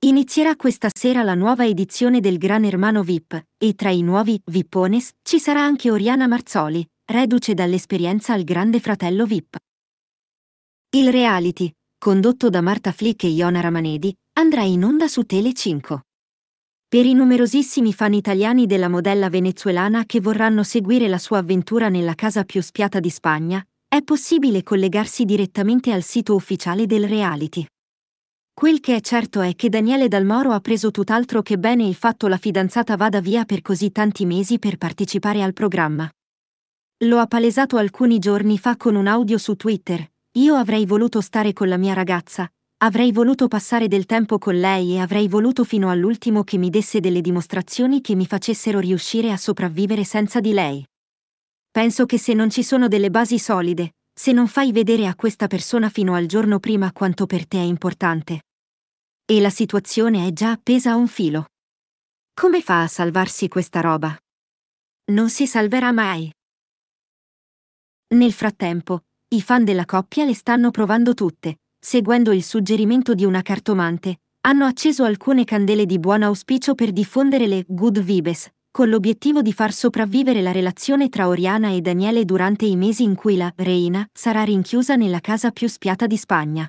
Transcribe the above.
Inizierà questa sera la nuova edizione del Gran Hermano VIP, e tra i nuovi VIPones ci sarà anche Oriana Marzoli, reduce dall'esperienza al Grande Fratello VIP. Il reality, condotto da Marta Flick e Iona Ramanedi, andrà in onda su Tele 5 per i numerosissimi fan italiani della modella venezuelana che vorranno seguire la sua avventura nella casa più spiata di Spagna, è possibile collegarsi direttamente al sito ufficiale del reality. Quel che è certo è che Daniele Dalmoro ha preso tutt'altro che bene il fatto la fidanzata vada via per così tanti mesi per partecipare al programma. Lo ha palesato alcuni giorni fa con un audio su Twitter. Io avrei voluto stare con la mia ragazza, Avrei voluto passare del tempo con lei e avrei voluto fino all'ultimo che mi desse delle dimostrazioni che mi facessero riuscire a sopravvivere senza di lei. Penso che se non ci sono delle basi solide, se non fai vedere a questa persona fino al giorno prima quanto per te è importante. E la situazione è già appesa a un filo. Come fa a salvarsi questa roba? Non si salverà mai. Nel frattempo, i fan della coppia le stanno provando tutte, seguendo il suggerimento di una cartomante, hanno acceso alcune candele di buon auspicio per diffondere le good vibes, con l'obiettivo di far sopravvivere la relazione tra Oriana e Daniele durante i mesi in cui la reina sarà rinchiusa nella casa più spiata di Spagna.